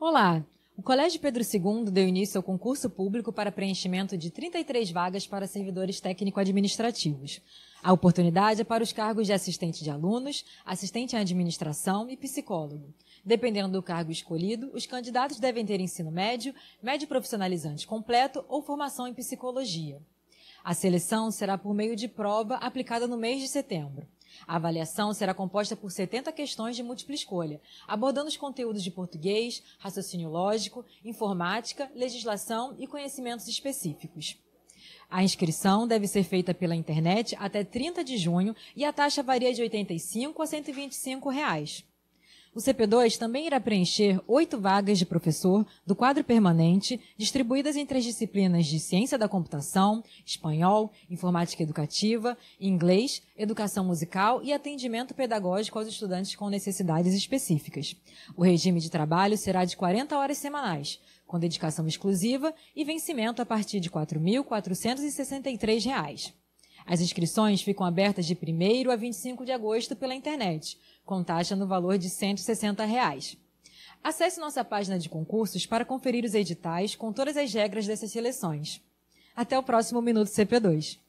Olá, o Colégio Pedro II deu início ao concurso público para preenchimento de 33 vagas para servidores técnico-administrativos. A oportunidade é para os cargos de assistente de alunos, assistente em administração e psicólogo. Dependendo do cargo escolhido, os candidatos devem ter ensino médio, médio profissionalizante completo ou formação em psicologia. A seleção será por meio de prova aplicada no mês de setembro. A avaliação será composta por 70 questões de múltipla escolha, abordando os conteúdos de português, raciocínio lógico, informática, legislação e conhecimentos específicos. A inscrição deve ser feita pela internet até 30 de junho e a taxa varia de R$ 85 a R$ 125. Reais. O CP2 também irá preencher oito vagas de professor do quadro permanente, distribuídas entre as disciplinas de Ciência da Computação, Espanhol, Informática Educativa, Inglês, Educação Musical e Atendimento Pedagógico aos estudantes com necessidades específicas. O regime de trabalho será de 40 horas semanais, com dedicação exclusiva e vencimento a partir de R$ 4.463. As inscrições ficam abertas de 1 a 25 de agosto pela internet, com taxa no valor de R$ 160. Reais. Acesse nossa página de concursos para conferir os editais com todas as regras dessas seleções. Até o próximo Minuto CP2.